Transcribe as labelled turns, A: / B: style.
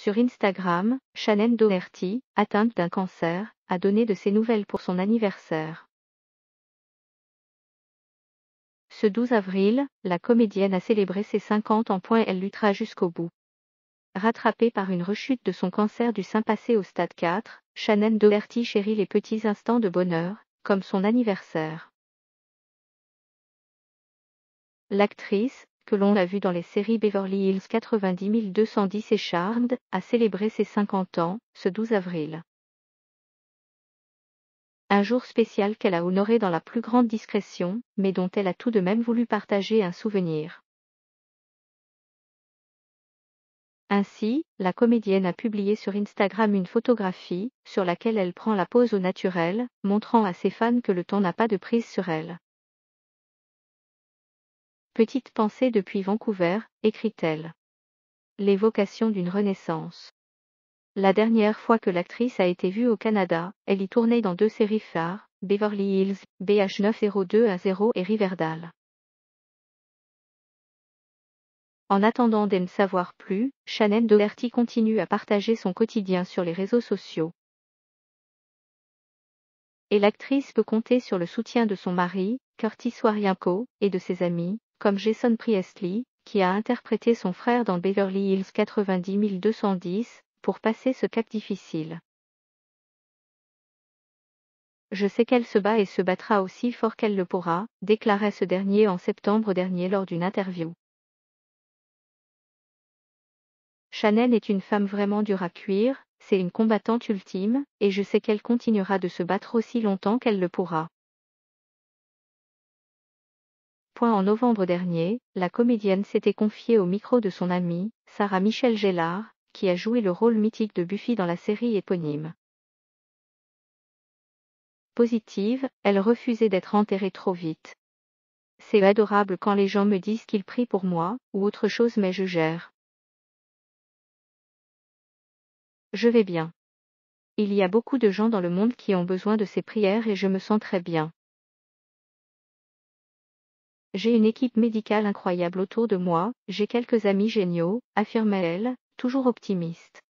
A: sur Instagram, Shannon Doherty, atteinte d'un cancer, a donné de ses nouvelles pour son anniversaire. Ce 12 avril, la comédienne a célébré ses 50 ans. Elle luttera jusqu'au bout. Rattrapée par une rechute de son cancer du sein passé au stade 4, Shannon Doherty chérit les petits instants de bonheur, comme son anniversaire. L'actrice, que l'on a vu dans les séries Beverly Hills 90210 et Charmed, a célébré ses 50 ans, ce 12 avril. Un jour spécial qu'elle a honoré dans la plus grande discrétion, mais dont elle a tout de même voulu partager un souvenir. Ainsi, la comédienne a publié sur Instagram une photographie, sur laquelle elle prend la pose au naturel, montrant à ses fans que le temps n'a pas de prise sur elle. Petite pensée depuis Vancouver, écrit-elle. L'évocation d'une renaissance. La dernière fois que l'actrice a été vue au Canada, elle y tournait dans deux séries phares, Beverly Hills, BH902 a 0 et Riverdale. En attendant d'en savoir plus, Shannon Doherty continue à partager son quotidien sur les réseaux sociaux. Et l'actrice peut compter sur le soutien de son mari, Curtis Warienko, et de ses amis, comme Jason Priestley, qui a interprété son frère dans Beverly Hills 90210, pour passer ce cap difficile. Je sais qu'elle se bat et se battra aussi fort qu'elle le pourra, déclarait ce dernier en septembre dernier lors d'une interview. Chanel est une femme vraiment dure à cuire, c'est une combattante ultime, et je sais qu'elle continuera de se battre aussi longtemps qu'elle le pourra en novembre dernier, la comédienne s'était confiée au micro de son amie, Sarah Michel Gellard, qui a joué le rôle mythique de Buffy dans la série éponyme. Positive, elle refusait d'être enterrée trop vite. C'est adorable quand les gens me disent qu'ils prient pour moi, ou autre chose mais je gère. Je vais bien. Il y a beaucoup de gens dans le monde qui ont besoin de ces prières et je me sens très bien. J'ai une équipe médicale incroyable autour de moi, j'ai quelques amis géniaux, affirmait-elle, toujours optimiste.